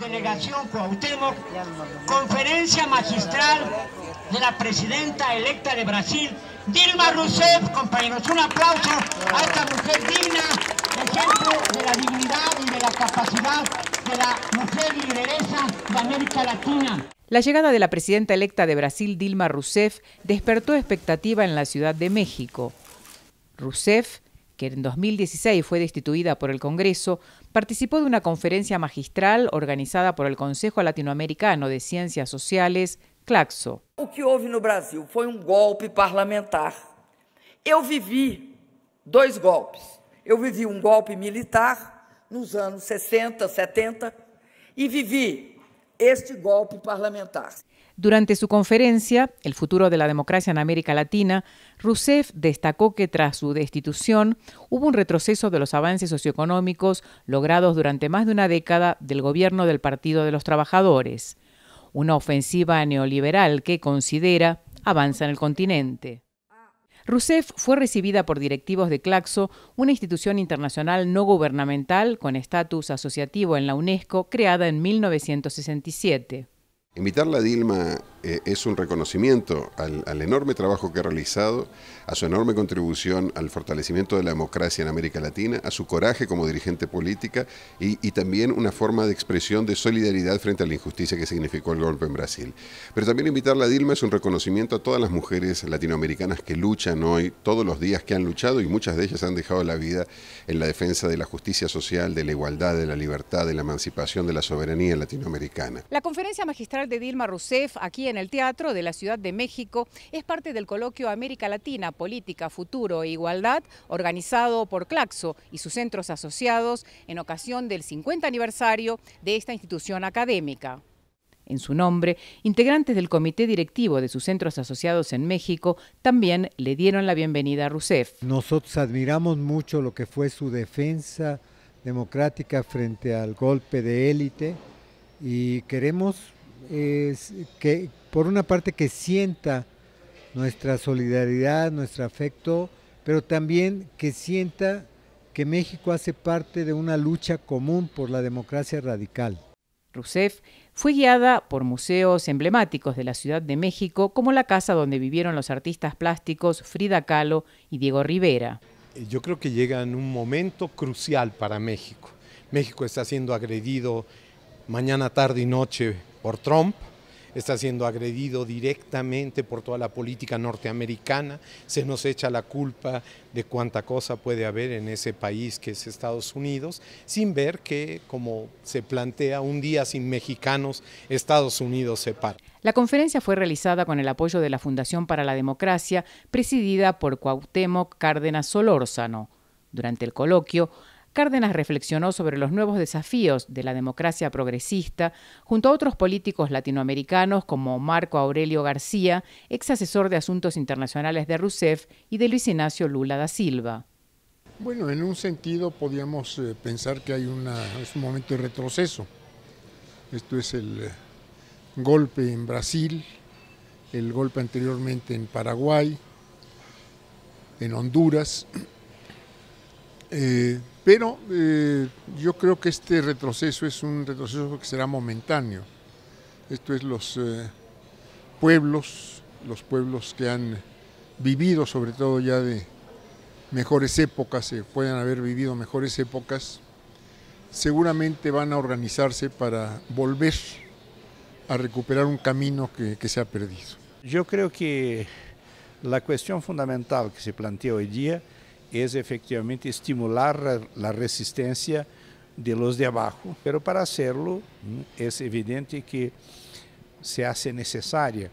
Delegación Cuauhtémoc, conferencia magistral de la presidenta electa de Brasil, Dilma Rousseff, compañeros, un aplauso a esta mujer digna, ejemplo de la dignidad y de la capacidad de la mujer lideresa de América Latina. La llegada de la presidenta electa de Brasil, Dilma Rousseff, despertó expectativa en la Ciudad de México. Rousseff que en 2016 fue destituida por el Congreso, participó de una conferencia magistral organizada por el Consejo Latinoamericano de Ciencias Sociales, CLACSO. O que houve no Brasil foi um golpe parlamentar. Eu vivi dois golpes. Eu vivi um golpe militar nos anos 60, 70 e vivi este golpe parlamentario. Durante su conferencia, El futuro de la democracia en América Latina, Rousseff destacó que tras su destitución hubo un retroceso de los avances socioeconómicos logrados durante más de una década del gobierno del Partido de los Trabajadores, una ofensiva neoliberal que considera avanza en el continente. Rousseff fue recibida por directivos de Claxo, una institución internacional no gubernamental con estatus asociativo en la UNESCO creada en 1967. Invitarla a Dilma eh, es un reconocimiento al, enorme trabajo que ha realizado, a su enorme contribución al fortalecimiento de la democracia en América Latina, a su coraje como dirigente política y, también una forma de expresión de solidaridad frente a la injusticia que significó el golpe en Brasil. Pero también invitarla a Dilma es un reconocimiento a todas las mujeres latinoamericanas que luchan hoy, todos los días que han luchado y muchas de ellas han dejado la vida en la defensa de la justicia social, de la igualdad, de la libertad, de la emancipación, de la soberanía latinoamericana. La conferencia magistral de Dilma Rousseff aquí en el Teatro de la Ciudad de México es parte del coloquio América Latina, Política, Futuro e Igualdad, organizado por Claxo y sus centros asociados en ocasión del 50 aniversario de esta institución académica. En su nombre, integrantes del comité directivo de sus centros asociados en México también le dieron la bienvenida a Rousseff. Nosotros admiramos mucho lo que fue su defensa democrática frente al golpe de élite y queremos es que por una parte que sienta nuestra solidaridad, nuestro afecto, pero también que sienta que México hace parte de una lucha común por la democracia radical. Rousseff fue guiada por museos emblemáticos de la Ciudad de México, como la casa donde vivieron los artistas plásticos Frida Kahlo y Diego Rivera. Eh, yo creo que llega en un momento crucial para México. México está siendo agredido mañana, tarde y noche por Trump, está siendo agredido directamente por toda la política norteamericana, se nos echa la culpa de cuánta cosa puede haber en ese país que es Estados Unidos, sin ver que, como se plantea, un día sin mexicanos, Estados Unidos se para. La conferencia fue realizada con el apoyo de la Fundación para la Democracia, presidida por Cuauhtémoc Cárdenas Solórzano. Durante el coloquio, Cárdenas reflexionó sobre los nuevos desafíos de la democracia progresista junto a otros políticos latinoamericanos como Marco Aurelio García, ex asesor de asuntos internacionales de Rousseff, y de Luis Ignacio Lula da Silva. Bueno, en un sentido podíamos eh, pensar que hay es un momento de retroceso. Esto es el eh, golpe en Brasil, el golpe anteriormente en Paraguay, en Honduras, eh, pero eh, yo creo que este retroceso es un retroceso que será momentáneo. Esto es los eh, pueblos, los pueblos que han vivido sobre todo ya de mejores épocas, que pueden haber vivido mejores épocas, seguramente van a organizarse para volver a recuperar un camino que, que se ha perdido. Yo creo que la cuestión fundamental que se plantea hoy día es efectivamente estimular la resistencia de los de abajo, pero para hacerlo es evidente que se hace necesaria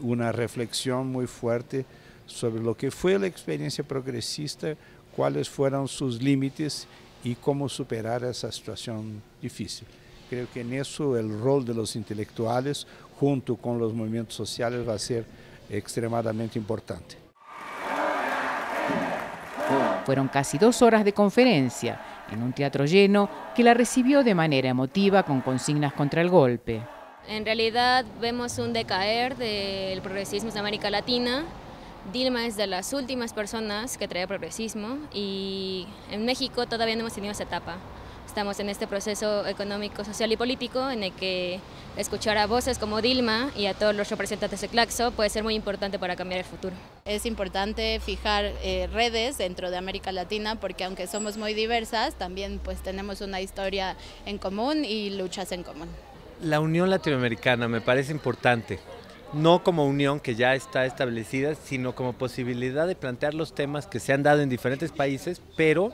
una reflexión muy fuerte sobre lo que fue la experiencia progresista, cuáles fueron sus límites y cómo superar esa situación difícil. Creo que en eso el rol de los intelectuales junto con los movimientos sociales va a ser extremadamente importante. Fueron casi dos horas de conferencia en un teatro lleno que la recibió de manera emotiva con consignas contra el golpe. En realidad vemos un decaer del progresismo de América Latina. Dilma es de las últimas personas que trae progresismo y en México todavía no hemos tenido esa etapa estamos en este proceso económico, social y político en el que escuchar a voces como Dilma y a todos los representantes de Claxo puede ser muy importante para cambiar el futuro. Es importante fijar eh, redes dentro de América Latina porque aunque somos muy diversas, también pues tenemos una historia en común y luchas en común. La Unión Latinoamericana me parece importante, no como unión que ya está establecida, sino como posibilidad de plantear los temas que se han dado en diferentes países, pero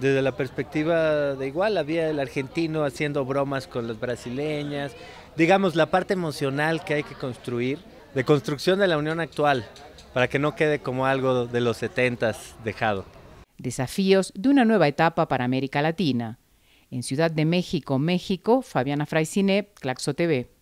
desde la perspectiva de igual, había el argentino haciendo bromas con las brasileñas, digamos, la parte emocional que hay que construir, de construcción de la unión actual, para que no quede como algo de los setentas dejado. Desafíos de una nueva etapa para América Latina. En Ciudad de México, México, Fabiana Fraiciné, Claxo TV.